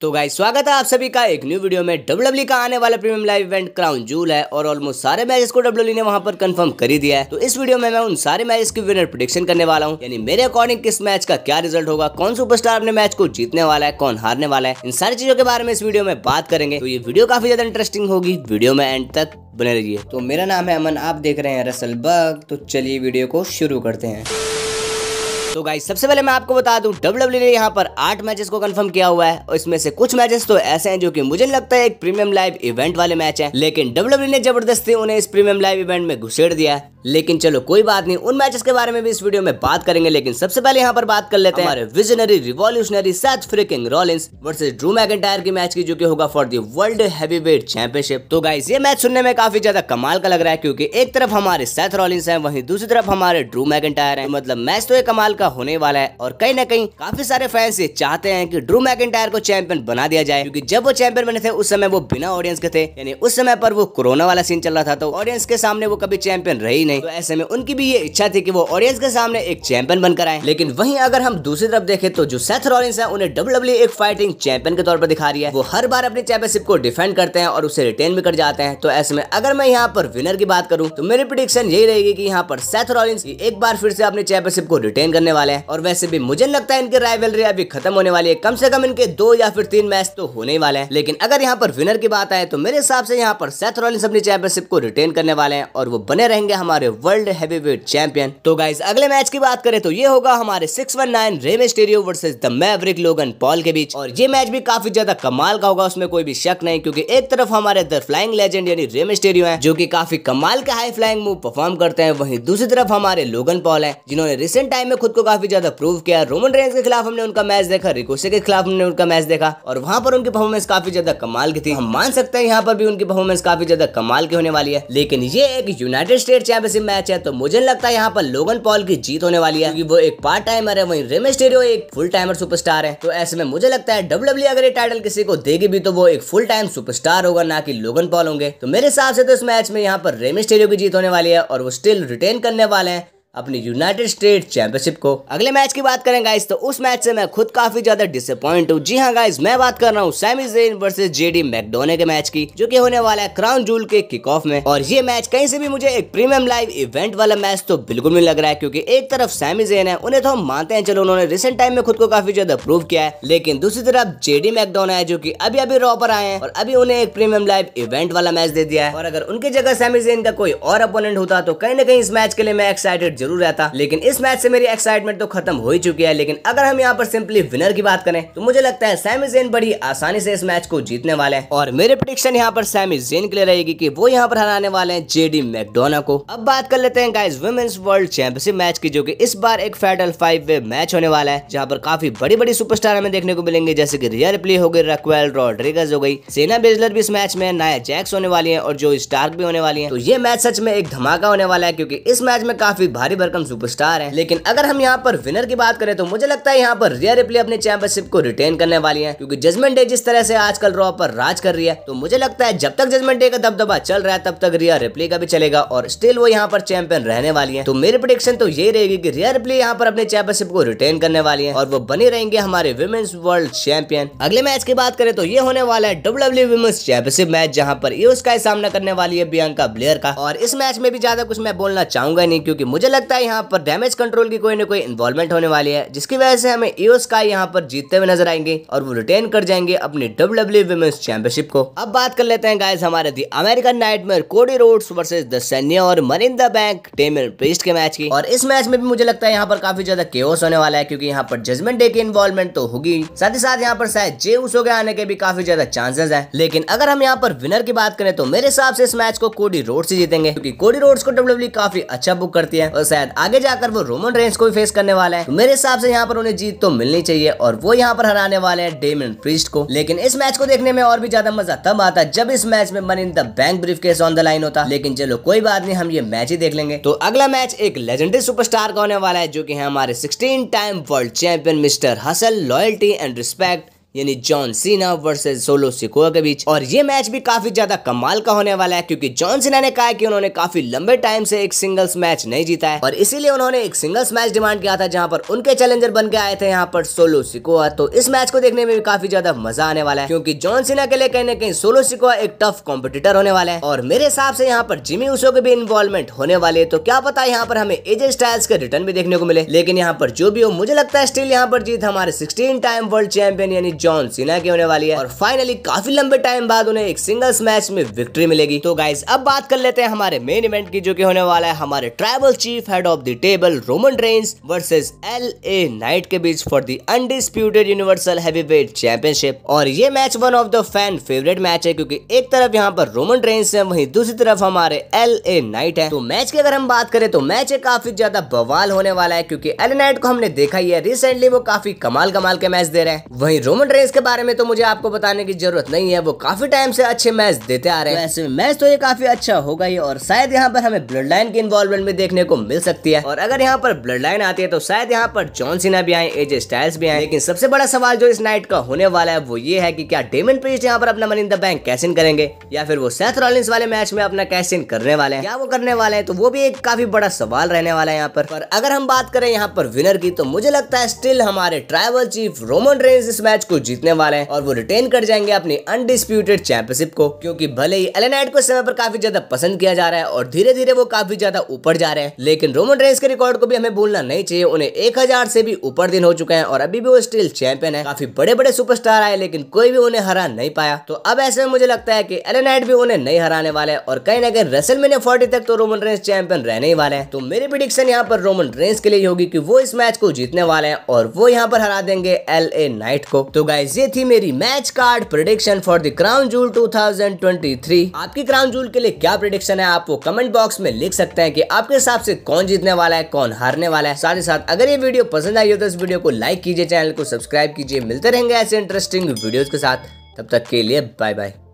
तो गाइस स्वागत है आप सभी का एक न्यू वीडियो में डब्ल्यू e का आने वाला premium live event Crown Jewel है और ऑलमोस्ट सारे मैचेस को डब्ल्यू e ने वहां पर कंफर्म कर ही दिया है तो इस वीडियो में मैं उन सारे मैचेस की विनर प्रोडिक्शन करने वाला हूं यानी मेरे अकॉर्डिंग किस मैच का क्या रिजल्ट होगा कौन सुपर अपने मैच को जीतने वाला है कौन हारने वाला है इन सारी चीजों के बारे में इस वीडियो में बात करेंगे तो ये वीडियो काफी ज्यादा इंटरेस्टिंग होगी वीडियो में एंड तक बने रहिए तो मेरा नाम है अमन आप देख रहे हैं रसल बग तो चलिए वीडियो को शुरू करते हैं तो गाइस सबसे पहले मैं आपको बता दूं डब्ल्यू e ने यहाँ पर आठ मैचेस को कंफर्म किया हुआ है और इसमें से कुछ मैचेस तो ऐसे हैं जो कि मुझे लगता है एक प्रीमियम लाइव इवेंट वाले मैच है लेकिन डब्ल्यू e ने जबरदस्ती उन्हें इस प्रीमियम लाइव इवेंट में घुसेड़ दिया लेकिन चलो कोई बात नहीं उन मैचेस के बारे में भी इस वीडियो में बात करेंगे लेकिन सबसे पहले यहाँ पर बात कर लेते हैं visionary revolutionary Seth freaking Rollins versus Drew McIntyre की मैच की जो की होगा for the world heavyweight championship तो गाइस ये मैच सुनने में काफी ज्यादा कमाल का लग रहा है क्योंकि एक तरफ हमारे सैथ रॉलिंस है वहीं दूसरी तरफ हमारे ड्रू मैकेटायर है मतलब मैच तो कमाल का होने वाला है और कहीं ना कहीं काफी सारे फैंस ये चाहते हैं कि ड्रू मैकेटायर को चैंपियन बना दिया जाए क्योंकि जब वो चैंपियन बने थे उस समय वो बिना ऑडियंस के थे यानी उस समय पर वो कोरोना वाला सीन चल रहा था तो ऑडियंस के सामने वो कभी चैंपियन रही नहीं तो ऐसे में उनकी भी ये इच्छा थी कि वो ऑडियंस के सामने एक चैंपियन बनकर आए लेकिन वहीं अगर हम दूसरी तरफ देखें तो जो सेथ रॉलिंस है उन्हें डब्ल्यू e एक फाइटिंग चैंपियन के तौर पर दिखा रही है वो हर बार अपनी चैंपियनशिप को डिफेंड करते हैं और उसे रिटेन भी कर जाते हैं तो ऐसे में अगर मैं यहाँ पर विनर की बात करूँ तो मेरी प्रिडिक्शन यही रहेगी की यहाँ पर सेथ रॉलिंस एक बार फिर से अपनी चैंपियनशिप को रिटेन करने वाले हैं और वैसे भी मुझे लगता है इनकी राइवलरी अभी खत्म होने वाली है कम से कम इनके दो या फिर तीन मैच तो होने वाले हैं लेकिन अगर यहाँ पर विनर की बात आए तो मेरे हिसाब से यहाँ पर सेथ रॉलिंस अपनी चैंपियनशिप को रिटेन करने वाले हैं और वो बने रहेंगे हमारे हमारे वर्ल्ड हैवीवेट चैंपियन तो गाइज अगले मैच की बात करें तो ये होगा हमारे six one nine Rey versus the maverick Logan Paul के बीच और ये मैच भी काफी ज्यादा कमाल का होगा उसमें कोई भी शक नहीं क्योंकि एक तरफ हमारे द फ्लाइंग लेजेंड यानी रेमे है जो की काफी कमाल के हाई फ्लाइंग मूव परफॉर्म करते हैं वही दूसरी तरफ हमारे लोगन पॉल है जिन्होंने रिसेंट टाइम में खुद को काफी ज्यादा प्रूव किया रोमन रेंज के खिलाफ हमने उनका मैच देखा रिकोसे के खिलाफ हमने उनका मैच देखा और वहां पर उनकी परफॉर्मेंस काफी ज्यादा कमाल की थी हम मान सकते हैं यहाँ पर भी उनकी परफॉर्मेंस काफी ज्यादा कमाल की होने वाली है लेकिन ये एक United State champion championship match है तो मुझे लगता है यहाँ पर लोगन पॉल की जीत होने वाली है वो एक पार्ट टाइमर है वही रेमेस्टेरियो एक फुल टाइमर सुपरस्टार है तो ऐसे में मुझे लगता है डब्ल्यू e अगर ये टाइटल किसी को देगी भी तो वो एक फुल टाइम सुपरस्टार होगा ना कि लोगन पॉल होंगे तो मेरे हिसाब से तो इस मैच में यहाँ पर रेमेस्टेरियो की जीत होने वाली है और वो स्टिल रिटेन करने वाले हैं अपनी यूनाइटेड स्टेट चैंपियनशिप को अगले मैच की बात करें गाइस तो उस मैच से मैं खुद काफी ज्यादा डिसअपॉइंट हूँ जी हाँ गाइस मैं बात कर रहा हूँ Sami Zayn versus J D McDonagh के मैच की जो की होने वाला है क्राउन जूल के किक ऑफ में और ये मैच कहीं से भी मुझे एक प्रीमियम लाइव इवेंट वाला मैच तो बिल्कुल नहीं लग रहा है क्यूँकी एक तरफ सैमी जेन है उन्हें तो हम मानते हैं चलो उन्होंने रिसेंट टाइम में खुद को काफी ज्यादा प्रूव किया है लेकिन दूसरी तरफ जेडी मैकडोना है जो की अभी अभी रॉ पर आए हैं और अभी उन्हें एक प्रीमियम लाइव इवेंट वाला मैच दे दिया है और अगर उनकी जगह सैमी जेन का कोई और अपोनेंट होता तो कहीं ना कहीं इस मैच के लिए मैं एक्साइटेड जरूर रहता लेकिन इस मैच से मेरी एक्साइटमेंट तो खत्म हो ही चुकी है लेकिन अगर हम यहाँ पर सिंपली विनर की बात करें तो मुझे लगता है सैमी जेन बड़ी आसानी से इस मैच को जीतने वाले हैं और मेरे प्रोडिक्शन यहाँ पर सैमी जेन के लिए रहेगी की वो यहाँ पर हराने वाले हैं जेडी मैकडोना को अब बात कर लेते हैं guys women's world championship match की जो की इस बार एक फेडरल फाइव वे मैच होने वाला है जहाँ पर काफी बड़ी बड़ी सुपरस्टार हमें देखने को मिलेंगे जैसे की रियल प्ले हो गई रक्वेल रॉड्रिगज हो गई सेना बेजलर भी इस मैच में नया जैक्स होने वाली है और जो स्टार्क भी होने वाली है तो ये मैच सच में एक धमाका होने वाला है क्योंकि इस मैच में काफी भारी भारी भरकम सुपरस्टार हैं लेकिन अगर हम यहाँ पर विनर की बात करें तो मुझे लगता है यहाँ पर रिया रिप्ले अपने चैंपियनशिप को रिटेन करने वाली है क्योंकि जजमेंट डे जिस तरह से आजकल रॉ पर राज कर रही है तो मुझे लगता है जब तक जजमेंट डे का दबदबा चल रहा है तब तक रिया रिप्ले का भी चलेगा और स्टिल वो यहाँ पर चैंपियन रहने वाली है तो मेरी प्रोडिक्शन तो यही रहेगी की रिया रिप्ले यहाँ पर अपने चैंपियनशिप को रिटेन करने वाली है और वो बनी रहेंगे हमारे वुमेन्स वर्ल्ड चैंपियन अगले मैच की बात करें तो ये होने वाला है डब्ल्यूडब्ल्यू वुमेन्स चैंपियनशिप मैच जहाँ पर ये उसका सामना करने वाली है बियंका ब्लेयर का और इस मैच में भी ज्यादा कुछ मैं बोलना चाहूंगा नहीं क्योंकि मुझे लगता है यहाँ पर डैमेज कंट्रोल की कोई ना कोई इन्वॉल्वमेंट होने वाली है जिसकी वजह से हमें ईओ स्का यहाँ पर जीतते हुए नजर आएंगे और वो रिटेन कर जाएंगे अपने डब्ल्यू वुमेन्स चैंपियनशिप को अब बात कर लेते हैं गाइस हमारे the American nightmare Cody Rhodes versus the सैन्य और मरिंदा बैंक टेमर प्रिस्ट के मैच की और इस मैच में भी मुझे लगता है यहाँ पर काफी ज्यादा केओस होने वाला है क्योंकि यहाँ पर जजमेंट डे की इन्वॉल्वमेंट तो होगी साथ ही साथ यहाँ पर शायद जे उसो के आने के भी काफी ज्यादा चांसेस है लेकिन अगर हम यहाँ पर विनर की बात करें तो मेरे हिसाब से इस मैच को कोडी रोड से जीतेंगे क्योंकि कोडी रोड्स को डब्ल्यू e काफी अच्छा बुक करती है और शायद आगे जाकर वो रोमन रेंज को भी फेस करने वाला है तो मेरे हिसाब से यहाँ पर उन्हें जीत तो मिलनी चाहिए और वो यहाँ पर हराने वाले हैं डेमन प्रिस्ट को लेकिन इस मैच को देखने में और भी ज्यादा मजा तब आता जब इस मैच में money in the bank briefcase on the line होता लेकिन चलो कोई बात नहीं हम ये मैच ही देख लेंगे तो अगला मैच एक लेजेंडरी सुपरस्टार का होने वाला है जो की हमारे sixteen time world champion mister hustle loyalty and respect यानी John Cena versus Solo Sikoa के बीच और ये मैच भी काफी ज्यादा कमाल का होने वाला है क्योंकि जॉन सीना ने कहा कि उन्होंने काफी लंबे टाइम से एक सिंगल्स मैच नहीं जीता है और इसीलिए उन्होंने एक सिंगल्स मैच डिमांड किया था जहां पर उनके चैलेंजर बन के आए थे यहाँ पर सोलो सिकोआ तो इस मैच को देखने में भी काफी ज्यादा मजा आने वाला है क्योंकि जॉन सीना के लिए कहीं ना कहीं सोलो सिकोआ एक टफ कॉम्पिटिटर होने वाला है और मेरे हिसाब से यहाँ पर जिमी उसो के भी इन्वॉल्वमेंट होने वाले तो क्या पता यहाँ पर हमें एजे स्टाइल्स के रिटर्न भी देखने को मिले लेकिन यहाँ पर जो भी हो मुझे लगता है स्टिल यहाँ पर जीत हमारे सिक्सटीन टाइम वर्ल्ड चैंपियन यानी जॉन सिन्हा की होने वाली है और फाइनली काफी लंबे टाइम बाद उन्हें एक सिंगल्स मैच में विक्ट्री मिलेगी तो गाइज अब बात कर लेते हैं हमारे मेन इवेंट की जो की होने वाला है हमारे tribal chief head of the table Roman Reigns versus L A Knight के बीच for the undisputed universal weight championship और ये match one of the fan favourite match है क्योंकि एक तरफ यहाँ पर रोमन रेंस है वहीं दूसरी तरफ हमारे एल ए नाइट है तो मैच की अगर हम बात करें तो मैच है काफी ज्यादा बवाल होने वाला है क्योंकि एल नाइट को हमने देखा ही है रिसेंटली वो काफी कमाल कमाल के मैच दे रहे हैं वहीं रोमन बोल रहे हैं इसके बारे में तो मुझे आपको बताने की जरूरत नहीं है वो काफी टाइम से अच्छे मैच देते आ रहे हैं वैसे मैच तो ये काफी अच्छा होगा ही और शायद यहाँ पर हमें ब्लड लाइन की इन्वॉल्वमेंट भी देखने को मिल सकती है और अगर यहाँ पर ब्लड लाइन आती है तो शायद यहाँ पर जॉन सिन्हा भी आए एजे स्टाइल्स भी आए लेकिन सबसे बड़ा सवाल जो इस नाइट का होने वाला है वो ये है की क्या डेमन पेस्ट यहाँ पर अपना money in the bank cash in करेंगे या फिर वो सेथ रॉलिंस वाले मैच में अपना कैश इन करने वाले हैं क्या वो करने वाले हैं तो वो भी एक काफी बड़ा सवाल रहने वाला है यहाँ पर, पर अगर हम बात करें यहाँ पर विनर की तो मुझे लगता है स्टिल हमारे ट्राइवल चीफ रोमन रेंज इस मैच को जीतने वाले हैं और वो रिटेन कर जाएंगे अपनी अनडिस्प्यूटेड चैंपियनशिप को क्योंकि भले ही एलेनाइट को समय पर काफी ज्यादा पसंद किया जा रहा है और धीरे धीरे वो काफी ज्यादा ऊपर जा रहे हैं लेकिन रोमन रेंस के रिकॉर्ड को भी हमें बोलना नहीं चाहिए उन्हें एक से भी ऊपर दिन हो चुके हैं और अभी भी वो स्टिल चैंपियन है काफी बड़े बड़े सुपरस्टार आए लेकिन कोई भी उन्हें हरा नहीं पाया तो अब ऐसे में मुझे लगता है की एलेनाइट भी उन्हें नहीं हराने वाले और कहीं ना कहीं रेसल मैंने फोर्टी तक तो रोमन रेंस चैंपियन रहने ही वाले हैं तो मेरी प्रिडिक्शन यहाँ पर रोमन रेंस के लिए होगी की वो इस मैच को जीतने वाले हैं और वो यहाँ पर हरा देंगे एल ए नाइट को तो गाइज ये थी मेरी match card prediction for the Crown Jewel 2023 आपकी क्राउन जूल के लिए क्या प्रोडिक्शन है आप वो कमेंट बॉक्स में लिख सकते हैं कि आपके हिसाब से कौन जीतने वाला है कौन हारने वाला है साथ ही साथ अगर ये वीडियो पसंद आई हो तो इस वीडियो को लाइक कीजिए चैनल को सब्सक्राइब कीजिए मिलते रहेंगे ऐसे इंटरेस्टिंग वीडियोज के साथ तब तक के लिए बाय बाय